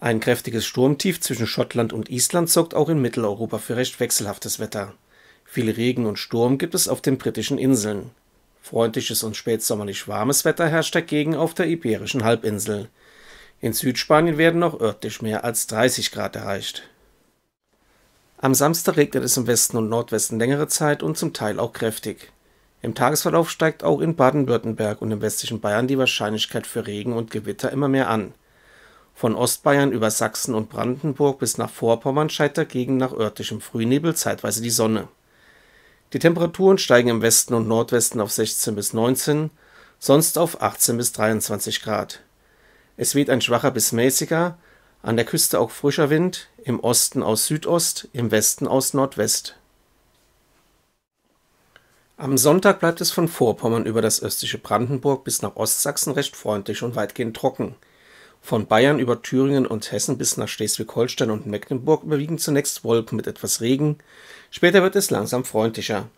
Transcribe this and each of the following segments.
Ein kräftiges Sturmtief zwischen Schottland und Island sorgt auch in Mitteleuropa für recht wechselhaftes Wetter. Viel Regen und Sturm gibt es auf den britischen Inseln. Freundliches und spätsommerlich warmes Wetter herrscht dagegen auf der iberischen Halbinsel. In Südspanien werden auch örtlich mehr als 30 Grad erreicht. Am Samstag regnet es im Westen und Nordwesten längere Zeit und zum Teil auch kräftig. Im Tagesverlauf steigt auch in Baden-Württemberg und im westlichen Bayern die Wahrscheinlichkeit für Regen und Gewitter immer mehr an. Von Ostbayern über Sachsen und Brandenburg bis nach Vorpommern scheint dagegen nach örtlichem Frühnebel zeitweise die Sonne. Die Temperaturen steigen im Westen und Nordwesten auf 16 bis 19, sonst auf 18 bis 23 Grad. Es weht ein schwacher bis mäßiger, an der Küste auch frischer Wind, im Osten aus Südost, im Westen aus Nordwest. Am Sonntag bleibt es von Vorpommern über das östliche Brandenburg bis nach Ostsachsen recht freundlich und weitgehend trocken von Bayern über Thüringen und Hessen bis nach Schleswig-Holstein und Mecklenburg überwiegen zunächst Wolken mit etwas Regen, später wird es langsam freundlicher.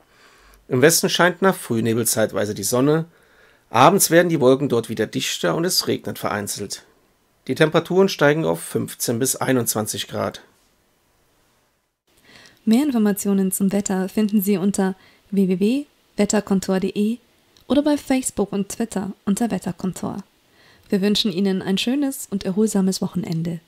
Im Westen scheint nach Frühnebel zeitweise die Sonne, abends werden die Wolken dort wieder dichter und es regnet vereinzelt. Die Temperaturen steigen auf 15 bis 21 Grad. Mehr Informationen zum Wetter finden Sie unter www.wetterkontor.de oder bei Facebook und Twitter unter Wetterkontor. Wir wünschen Ihnen ein schönes und erholsames Wochenende.